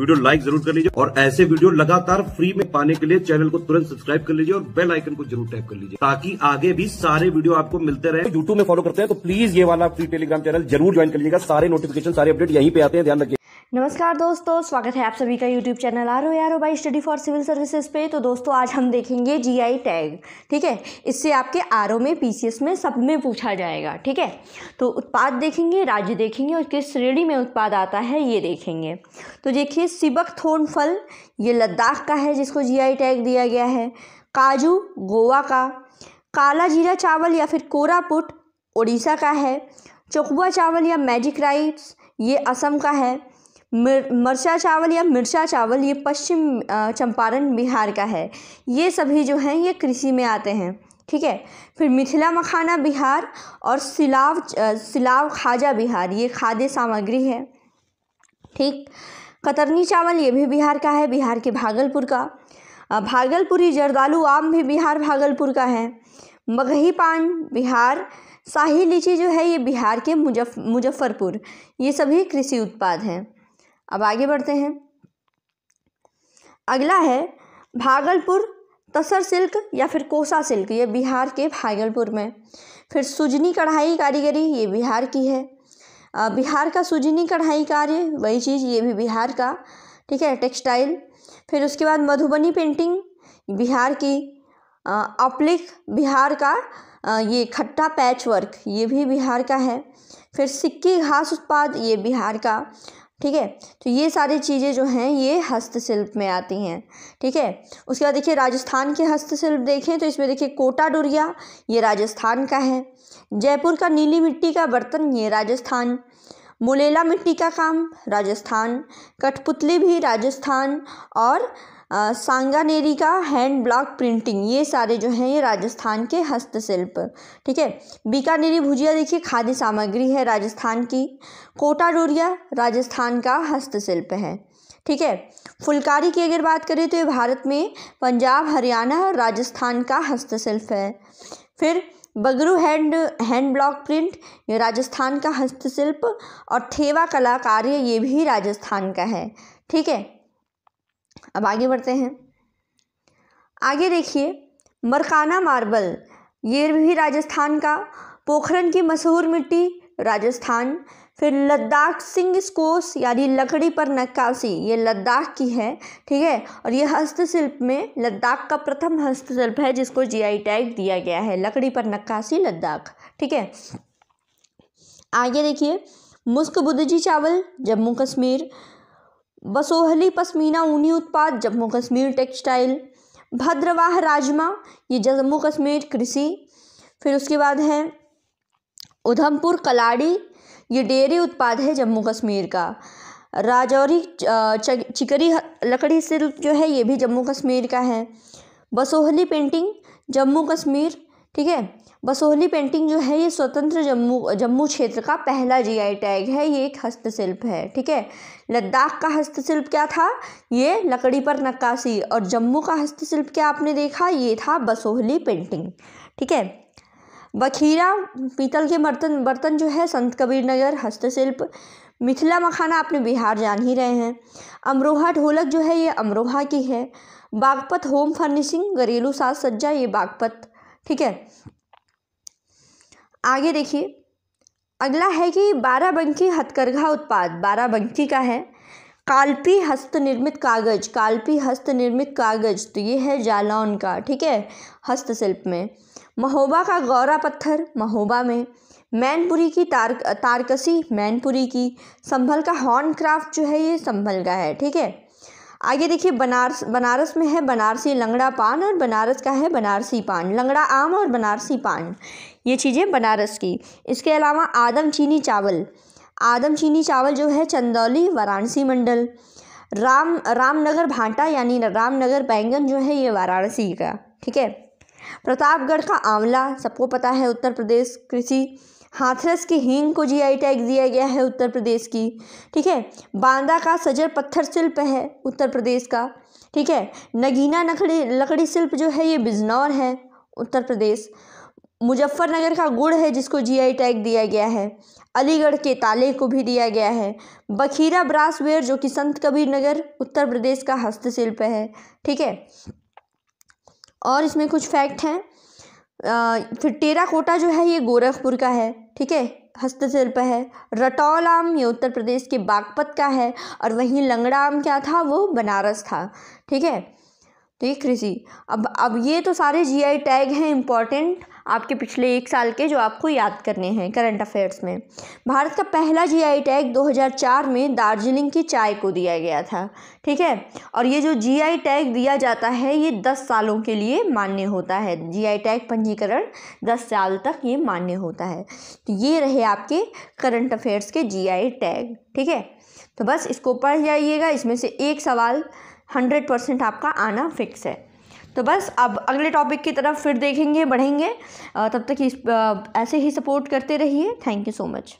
video like जरूर कर लीजिए और ऐसे वीडियो लगातार फ्री में पाने के लिए चैनल को तुरंत सब्सक्राइब कर लीजिए और बेल आइकन को जरूर टैप कर लीजिए ताकि आगे भी सारे वीडियो आपको मिलते रहे यूट्यूब में फॉलो करते हैं तो प्लीज ये वाला फ्री टेलीग्राम चैनल जरूर ज्वाइन कर लीजिएगा सारे नोटिफिकेशन सारे अपडेट यहीं पे आते हैं ध्यान रखिए नमस्कार दोस्तों स्वागत है आप सभी का YouTube channel R O R O by study for civil services पे तो दोस्तों आज हम देखेंगे जीआई टैग ठीक है इससे आपके आर में पीसीएस में सब में पूछा जाएगा ठीक है तो उत्पाद देखेंगे राज्य देखेंगे और किस श्रेणी में उत्पाद आता है ये देखेंगे तो देखिए सिबक थोन फल ये लद्दाख का है जिसको जीआई टैग दिया गया है काजू गोवा का काला जीरा चावल या फिर कोरापुट उड़ीसा का है चकुआ चावल या मैजिक राइट्स ये असम का है मिर्चा चावल या मिर्चा चावल ये पश्चिम चंपारण बिहार का है ये सभी जो हैं ये कृषि में आते हैं ठीक है फिर मिथिला मखाना बिहार और सिलाव सिलाव खाजा बिहार ये खाद्य सामग्री है ठीक कतरनी चावल ये भी बिहार का है बिहार के भागलपुर का भागलपुरी जरदालू आम भी बिहार भागलपुर का है मगही पान बिहार शाही लीची जो है ये बिहार के मुजफ मुजफ्फरपुर ये सभी कृषि उत्पाद हैं अब आगे बढ़ते हैं अगला है भागलपुर तसर सिल्क या फिर कोसा सिल्क ये बिहार के भागलपुर में फिर सुजनी कढ़ाई कारीगरी ये बिहार की है बिहार का सुजनी कढ़ाई कार्य वही चीज़ ये भी बिहार का ठीक है टेक्सटाइल फिर उसके बाद मधुबनी पेंटिंग बिहार की अपलिक बिहार का ये खट्टा पैच वर्क ये भी बिहार का है फिर सिक्की घास उत्पाद ये बिहार का ठीक है तो ये सारी चीज़ें जो हैं ये हस्तशिल्प में आती हैं ठीक है उसके बाद देखिए राजस्थान के हस्तशिल्प देखें तो इसमें देखिए कोटा डुरिया ये राजस्थान का है जयपुर का नीली मिट्टी का बर्तन ये राजस्थान मुलेला मिट्टी का काम राजस्थान कठपुतली भी राजस्थान और सांगानेरी का हैंड ब्लॉक प्रिंटिंग ये सारे जो हैं ये राजस्थान के हस्तशिल्प ठीक है बीकानेरी भुजिया देखिए खाद्य सामग्री है राजस्थान की कोटा डोरिया राजस्थान का हस्तशिल्प है ठीक है फुलकारी की अगर बात करें तो ये भारत में पंजाब हरियाणा राजस्थान का हस्तशिल्प है फिर Bagru hand hand block print ये राजस्थान का हस्तशिल्प और थेवा कला कार्य ये भी राजस्थान का है ठीक है अब आगे बढ़ते हैं आगे देखिए मरकाना मार्बल ये भी राजस्थान का पोखरन की मशहूर मिट्टी राजस्थान फिर लद्दाख सिंह स्कोस यानी लकड़ी पर नक्काशी ये लद्दाख की है ठीक है और ये हस्तशिल्प में लद्दाख का प्रथम हस्तशिल्प है जिसको जीआई टैग दिया गया है लकड़ी पर नक्काशी लद्दाख ठीक है आगे देखिए मुस्क बुद्धजी चावल जम्मू कश्मीर बसोहली पसमीना ऊनी उत्पाद जम्मू कश्मीर टेक्सटाइल भद्रवाह राजमा ये जम्मू कश्मीर कृषि फिर उसके बाद है उधमपुर कलाड़ी ये डेयरी उत्पाद है जम्मू कश्मीर का राजौरी चिकरी लकड़ी सिल्क जो है ये भी जम्मू कश्मीर का है बसोहली पेंटिंग जम्मू कश्मीर ठीक है बसोहली पेंटिंग जो है ये स्वतंत्र जम्मू जम्मू क्षेत्र का पहला जीआई टैग है ये एक हस्तशिल्प है ठीक है लद्दाख का हस्तशिल्प क्या था ये लकड़ी पर नक्काशी और जम्मू का हस्तशिल्प क्या आपने देखा ये था बसोहली पेंटिंग ठीक है बखीरा पीतल के बर्तन बर्तन जो है संत कबीर नगर हस्तशिल्प मिथिला मखाना आपने बिहार जान ही रहे हैं अमरोहा ढोलक जो है ये अमरोहा की है बागपत होम फर्निशिंग घरेलू साज सज्जा ये बागपत ठीक है आगे देखिए अगला है कि बाराबंकी हथकरघा उत्पाद बाराबंकी का है काल्पी हस्त निर्मित कागज काल्पी हस्त निर्मित कागज तो ये है जालौन का ठीक है हस्तशिल्प में महोबा का गौरा पत्थर महोबा में मैनपुरी की तार तारकसी मैनपुरी की संभल का हॉर्न क्राफ्ट जो है ये संभल का है ठीक है आगे देखिए बनारस बनारस में है बनारसी लंगड़ा पान और बनारस का है बनारसी पान लंगड़ा आम और बनारसी पान ये चीज़ें बनारस की इसके अलावा आदम चीनी चावल आदम चीनी चावल जो है चंदौली वाराणसी मंडल राम रामनगर भांटा यानी रामनगर बैंगन जो है ये वाराणसी का ठीक है प्रतापगढ़ का आंवला सबको पता है उत्तर प्रदेश कृषि हाथरस के हींग को जी आई टैग दिया गया है उत्तर प्रदेश की ठीक है बांदा का सजर पत्थर शिल्प है उत्तर प्रदेश का ठीक है नगीना नकड़ी लकड़ी शिल्प जो है ये बिजनौर है उत्तर प्रदेश मुजफ्फरनगर का गुड़ है जिसको जीआई टैग दिया गया है अलीगढ़ के ताले को भी दिया गया है बखीरा ब्रासवेयर जो कि संत कबीर नगर उत्तर प्रदेश का हस्तशिल्प है ठीक है और इसमें कुछ फैक्ट हैं फिर टेराकोटा जो है ये गोरखपुर का है ठीक है हस्तशिल्प है रटौल आम ये उत्तर प्रदेश के बागपत का है और वहीं लंगड़ा आम क्या था वो बनारस था ठीक है तो ये कृषि अब अब ये तो सारे जीआई टैग हैं इम्पॉर्टेंट आपके पिछले एक साल के जो आपको याद करने हैं करंट अफेयर्स में भारत का पहला जी आई टैग 2004 में दार्जिलिंग की चाय को दिया गया था ठीक है और ये जो जी आई टैग दिया जाता है ये दस सालों के लिए मान्य होता है जी आई टैग पंजीकरण दस साल तक ये मान्य होता है तो ये रहे आपके करंट अफेयर्स के जी आई टैग ठीक है तो बस इसको पढ़ जाइएगा इसमें से एक सवाल हंड्रेड परसेंट आपका आना फिक्स है तो बस अब अगले टॉपिक की तरफ फिर देखेंगे बढ़ेंगे तब तक इस ऐसे ही सपोर्ट करते रहिए थैंक यू सो मच